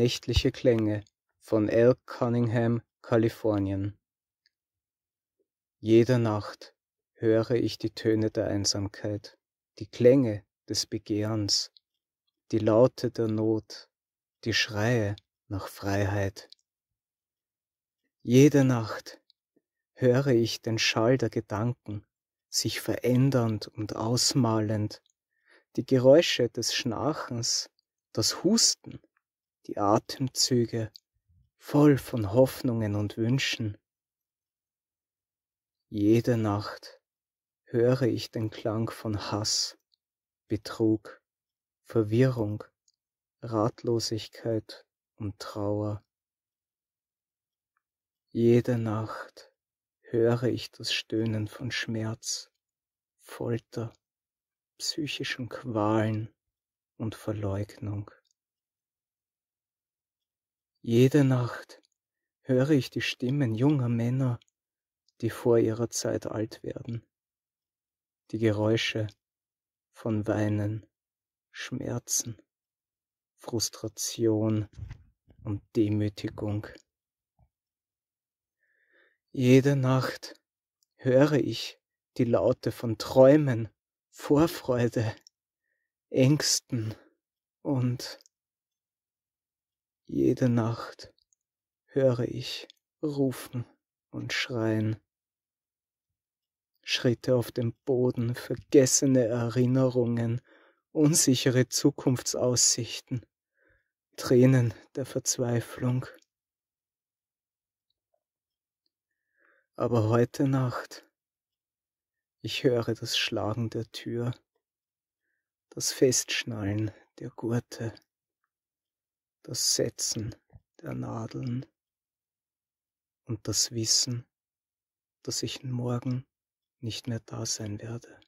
Nächtliche Klänge von L. Cunningham, Kalifornien. Jede Nacht höre ich die Töne der Einsamkeit, die Klänge des Begehrens, die Laute der Not, die Schreie nach Freiheit. Jede Nacht höre ich den Schall der Gedanken, sich verändernd und ausmalend, die Geräusche des Schnarchens, das Husten, die Atemzüge voll von Hoffnungen und Wünschen. Jede Nacht höre ich den Klang von Hass, Betrug, Verwirrung, Ratlosigkeit und Trauer. Jede Nacht höre ich das Stöhnen von Schmerz, Folter, psychischen Qualen und Verleugnung. Jede Nacht höre ich die Stimmen junger Männer, die vor ihrer Zeit alt werden, die Geräusche von Weinen, Schmerzen, Frustration und Demütigung. Jede Nacht höre ich die Laute von Träumen, Vorfreude, Ängsten und jede Nacht höre ich rufen und schreien. Schritte auf dem Boden, vergessene Erinnerungen, unsichere Zukunftsaussichten, Tränen der Verzweiflung. Aber heute Nacht, ich höre das Schlagen der Tür, das Festschnallen der Gurte das Setzen der Nadeln und das Wissen, dass ich morgen nicht mehr da sein werde.